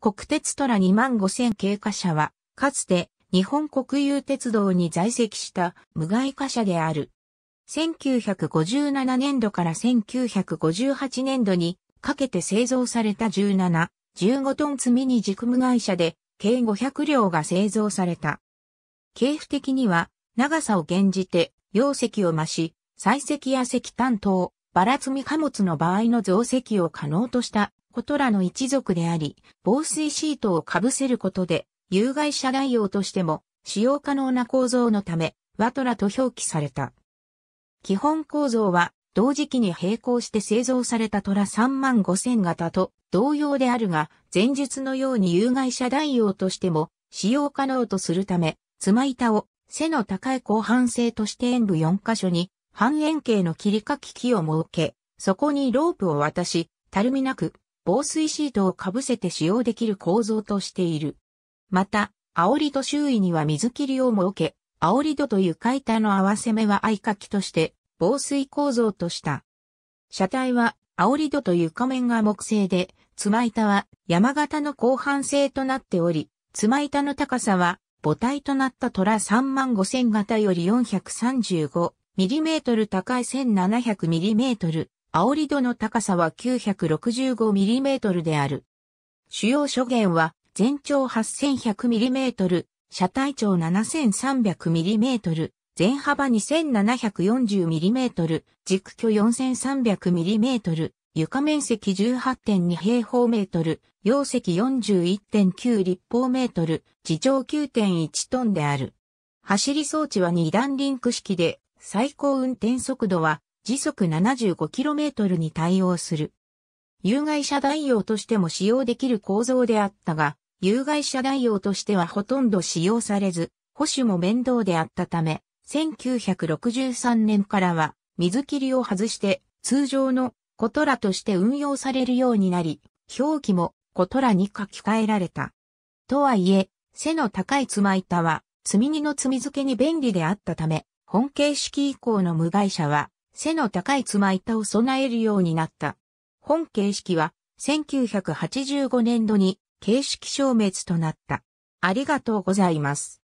国鉄トラ2万5000貨車は、かつて日本国有鉄道に在籍した無害貨車である。1957年度から1958年度にかけて製造された17、15トン積みに軸無害車で計500両が製造された。系譜的には長さを減じて容積を増し、採石や石炭等、ばら積み貨物の場合の増積を可能としたことらの一族であり、防水シートを被せることで、有害者代用としても使用可能な構造のため、ワトラと表記された。基本構造は、同時期に並行して製造されたトラ3万5000型と同様であるが、前述のように有害者代用としても使用可能とするため、つま板を背の高い広範性として演武4箇所に半円形の切り欠き機を設け、そこにロープを渡し、たるみなく防水シートをかぶせて使用できる構造としている。また、煽り戸周囲には水切りを設け、煽り戸と床板の合わせ目は合鍵として防水構造とした。車体は煽り戸と床面が木製で、ま板は山形の後半製となっており、ま板の高さは母体となった虎3万5000型より 435mm 高い 1700mm 煽り度の高さは 965mm である。主要諸弦は全長 8100mm、車体長 7300mm、全幅 2740mm、軸距 4300mm、床面積18.2平方メートル、容積41.9立方メートル、地上9.1トンである。走り装置は2段リンク式で、最高運転速度は時速 75km に対応する。有害者代用としても使用できる構造であったが、有害者代用としてはほとんど使用されず、保守も面倒であったため、1963年からは水切りを外して通常のコトラとして運用されるようになり、表記もコトラに書き換えられた。とはいえ、背の高い妻板は積み荷の積み付けに便利であったため、本形式以降の無害者は背の高い妻板を備えるようになった。本形式は1985年度に形式消滅となった。ありがとうございます。